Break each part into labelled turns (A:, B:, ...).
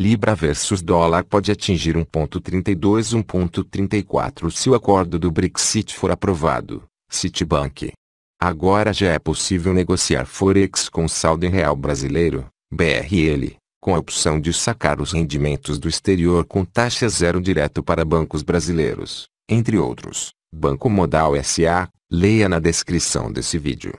A: libra versus dólar pode atingir 1.32 1.34 se o acordo do Brexit for aprovado. Citibank. Agora já é possível negociar Forex com saldo em real brasileiro, BRL, com a opção de sacar os rendimentos do exterior com taxa zero direto para bancos brasileiros, entre outros. Banco Modal SA, leia na descrição desse vídeo.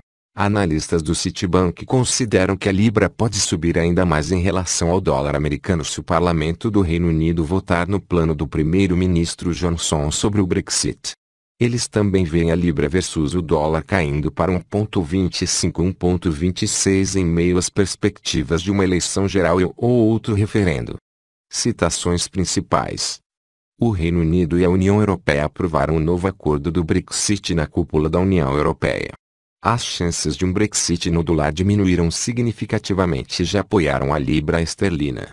A: Analistas do Citibank consideram que a libra pode subir ainda mais em relação ao dólar americano se o parlamento do Reino Unido votar no plano do primeiro-ministro Johnson sobre o Brexit. Eles também veem a libra versus o dólar caindo para 1.25 1.26 em meio às perspectivas de uma eleição geral ou outro referendo. Citações principais o Reino Unido e a União Europeia aprovaram um novo acordo do Brexit na cúpula da União Europeia. As chances de um Brexit no dólar diminuíram significativamente e já apoiaram a libra esterlina.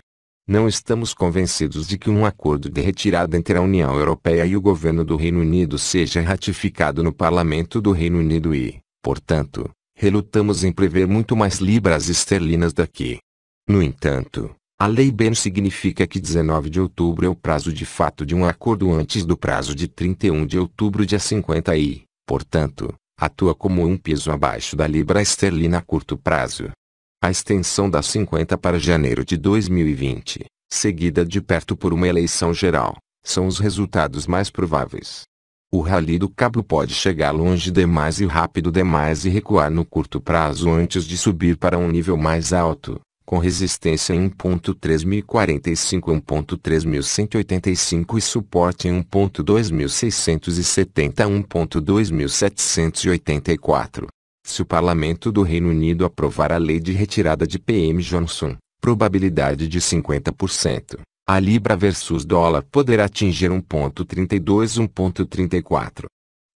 A: Não estamos convencidos de que um acordo de retirada entre a União Europeia e o governo do Reino Unido seja ratificado no Parlamento do Reino Unido e, portanto, relutamos em prever muito mais libras esterlinas daqui. No entanto, a lei Ben significa que 19 de outubro é o prazo de fato de um acordo antes do prazo de 31 de outubro dia 50 e, portanto, atua como um piso abaixo da libra esterlina a curto prazo. A extensão das 50 para janeiro de 2020, seguida de perto por uma eleição geral, são os resultados mais prováveis. O rally do cabo pode chegar longe demais e rápido demais e recuar no curto prazo antes de subir para um nível mais alto com resistência em 1.3045 1.3185 e suporte em 1.2670 1.2784. Se o Parlamento do Reino Unido aprovar a lei de retirada de PM Johnson, probabilidade de 50%, a libra versus dólar poderá atingir 1.32 1.34.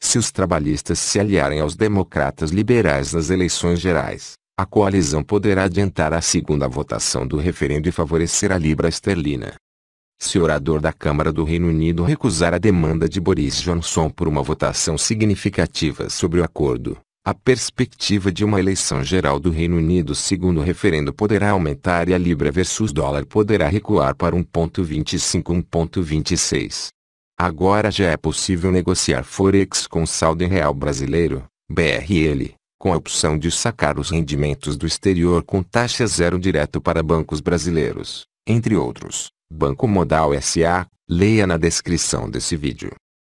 A: Se os trabalhistas se aliarem aos democratas liberais nas eleições gerais, a coalizão poderá adiantar a segunda votação do referendo e favorecer a libra esterlina. Se o orador da Câmara do Reino Unido recusar a demanda de Boris Johnson por uma votação significativa sobre o acordo, a perspectiva de uma eleição geral do Reino Unido segundo o referendo poderá aumentar e a libra versus dólar poderá recuar para 1.25 1.26. Agora já é possível negociar forex com saldo em real brasileiro, BRL com a opção de sacar os rendimentos do exterior com taxa zero direto para bancos brasileiros, entre outros. Banco Modal SA, leia na descrição desse vídeo.